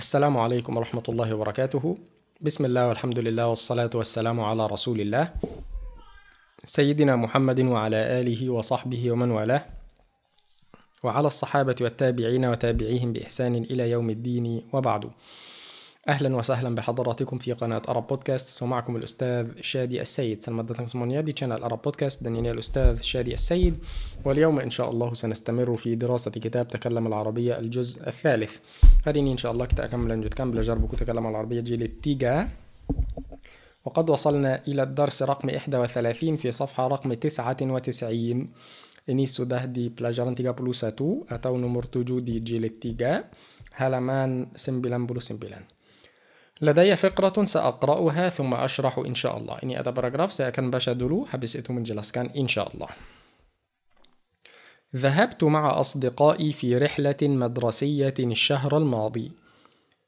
السلام عليكم ورحمة الله وبركاته بسم الله والحمد لله والصلاة والسلام على رسول الله سيدنا محمد وعلى آله وصحبه ومن والاه وعلى الصحابة والتابعين وتابعيهم بإحسان إلى يوم الدين وبعد اهلا وسهلا بحضراتكم في قناه ارب بودكاست ومعكم الاستاذ شادي السيد سلمت سمونيادي شانل ارب بودكاست دنيني الاستاذ شادي السيد واليوم ان شاء الله سنستمر في دراسه كتاب تكلم العربيه الجزء الثالث هريني ان شاء الله كتاكمل نجد كامل جربكم تكلم العربيه جيل التيجا وقد وصلنا الى الدرس رقم 31 في صفحه رقم 99 دي sudah di بلوساتو اتاو نمرتو nomor دي di jilid سمبلان halaman سمبلان لدي فقرة سأقرأها ثم أشرح إن شاء الله إني أدى باراجراف سأكن باشا دولو إتو من جلسكان إن شاء الله ذهبت مع أصدقائي في رحلة مدرسية الشهر الماضي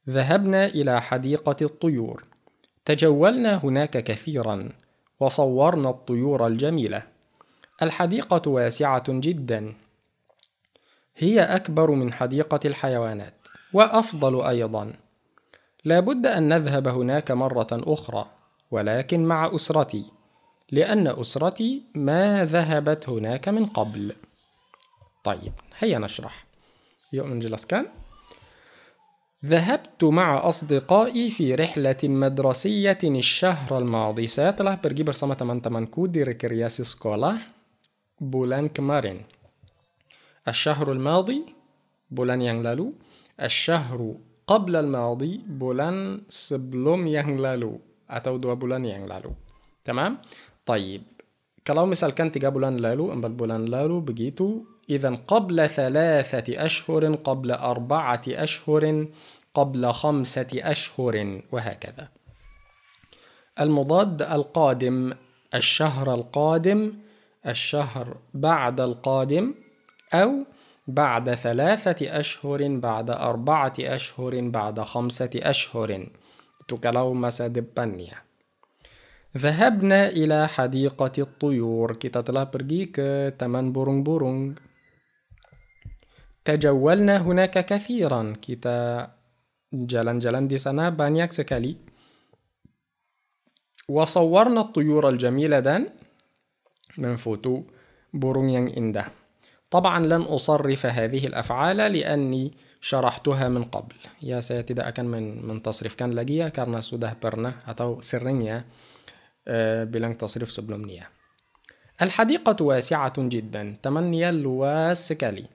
ذهبنا إلى حديقة الطيور تجولنا هناك كثيرا وصورنا الطيور الجميلة الحديقة واسعة جدا هي أكبر من حديقة الحيوانات وأفضل أيضا لابد أن نذهب هناك مرة أخرى ولكن مع أسرتي لأن أسرتي ما ذهبت هناك من قبل طيب هيا نشرح يؤمن جلسكان ذهبت مع أصدقائي في رحلة مدرسية الشهر الماضي ساتله برجي سما من تمان كودي ركرياس سكولا بولانك مارين الشهر الماضي بولان يانغلالو الشهر قبل الماضي بولان سبلوم يانغلالو أتو دو بولان يانغلالو تمام طيب كلام مثال كانت جا بولان لالو أم بولان لالو بجيتو إذا قبل ثلاثة أشهر قبل أربعة أشهر قبل خمسة أشهر وهكذا المضاد القادم الشهر القادم الشهر بعد القادم أو بعد ثلاثة أشهر بعد أربعة أشهر بعد خمسة أشهر تكلو مسا دبانيا ذهبنا إلى حديقة الطيور كي تطلع برجيك تمن بورونج بورونج تجولنا هناك كثيرا كتا جلن جلن دي سنة بانياك سكالي وصورنا الطيور الجميلة دان من فوتو بورونيان إنده طبعا لن أصرف هذه الأفعال لأني شرحتها من قبل يا ده tidak من من تصريف كان karena كارنا سوده برنا أتو سرنيا آه، بلنك تصريف سبلومنيا الحديقة واسعة جدا تمني الواسكالي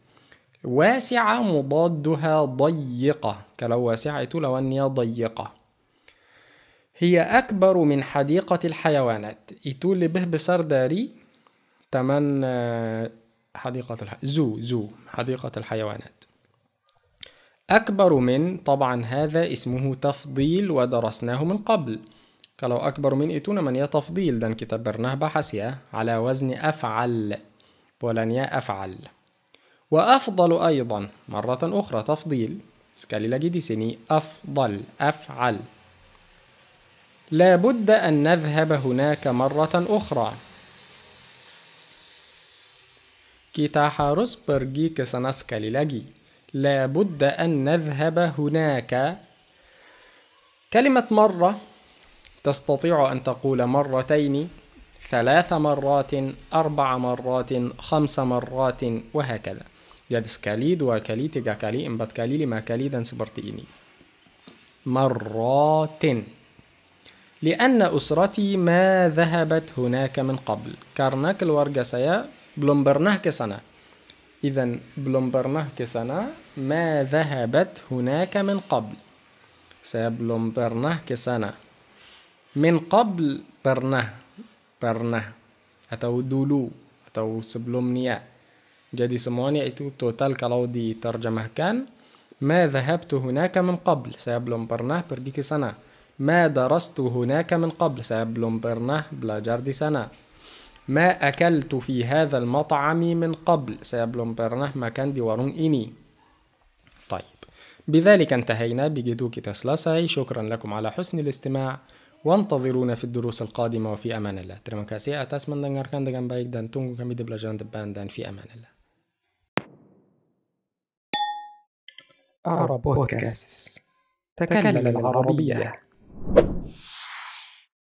واسعة مضادها ضيقة كلو واسعة لو أني ضيقة هي أكبر من حديقة الحيوانات itu به بسرداري تمن حديقة الح... زو زو حديقة الحيوانات أكبر من طبعا هذا اسمه تفضيل ودرسناه من قبل كلو أكبر من إتونا من يتفضيل تفضيل دان كتاب برناه بحسيا على وزن أفعل بولانيا أفعل وأفضل أيضا مرة أخرى تفضيل سكالي لجدي سني أفضل أفعل لابد أن نذهب هناك مرة أخرى كيتا حاروس pergi ke sana sekali لا بد أن نذهب هناك. كلمة مرة تستطيع أن تقول مرتين، ثلاث مرات، أربع مرات، خمس مرات وهكذا. يا دسكالي دوا كالي تجا كالي إمبات كالي لما كالي دان سبرتيني مرات لأن أسرتي ما ذهبت هناك من قبل كارناك الورقة سيا belum pernah ke sana. Idan belum pernah ke sana. Ma dhahabat hunaka min qabl. Saya belum pernah ke sana. Min qabl pernah. Pernah. Atau dulu. Atau sebelumnya. Jadi semuanya itu total kalau diterjemahkan. ما ذهبت huna'ka min qabl. saya belum pernah pergi ke sana ما درست هناك من قبل saya belum pernah belajar di sana ما أكلت في هذا المطعم من قبل سيبلون برنه مكان دي وارون إني طيب بذلك انتهينا بجدوك تسلسي شكرا لكم على حسن الاستماع وانتظرونا في الدروس القادمة وفي أمان الله terima kasih atas mendengarkan dengan baik dan tunggu kami di pelajaran دبان دان في أمان الله أعرب بودكاست تكلم العربية